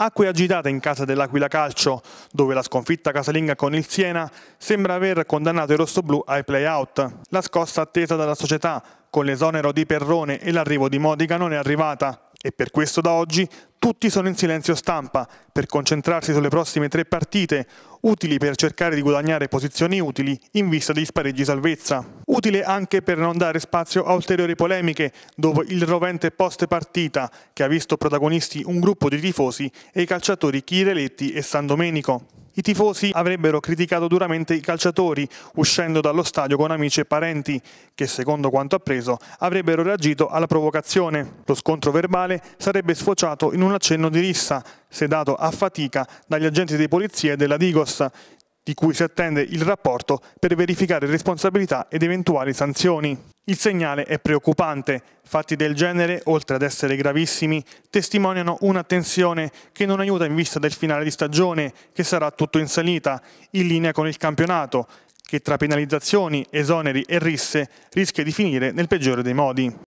Acque agitate in casa dell'Aquila Calcio, dove la sconfitta casalinga con il Siena sembra aver condannato il rossoblù ai play-out. La scossa attesa dalla società, con l'esonero di Perrone e l'arrivo di Modica non è arrivata e per questo da oggi tutti sono in silenzio stampa per concentrarsi sulle prossime tre partite, utili per cercare di guadagnare posizioni utili in vista degli spareggi salvezza utile anche per non dare spazio a ulteriori polemiche dopo il rovente post partita che ha visto protagonisti un gruppo di tifosi e i calciatori Chireletti e San Domenico. I tifosi avrebbero criticato duramente i calciatori uscendo dallo stadio con amici e parenti che, secondo quanto appreso, avrebbero reagito alla provocazione. Lo scontro verbale sarebbe sfociato in un accenno di rissa, sedato a fatica dagli agenti di polizia e della Digos, di cui si attende il rapporto per verificare responsabilità ed eventuali sanzioni. Il segnale è preoccupante. Fatti del genere, oltre ad essere gravissimi, testimoniano una tensione che non aiuta in vista del finale di stagione, che sarà tutto in salita, in linea con il campionato, che tra penalizzazioni, esoneri e risse rischia di finire nel peggiore dei modi.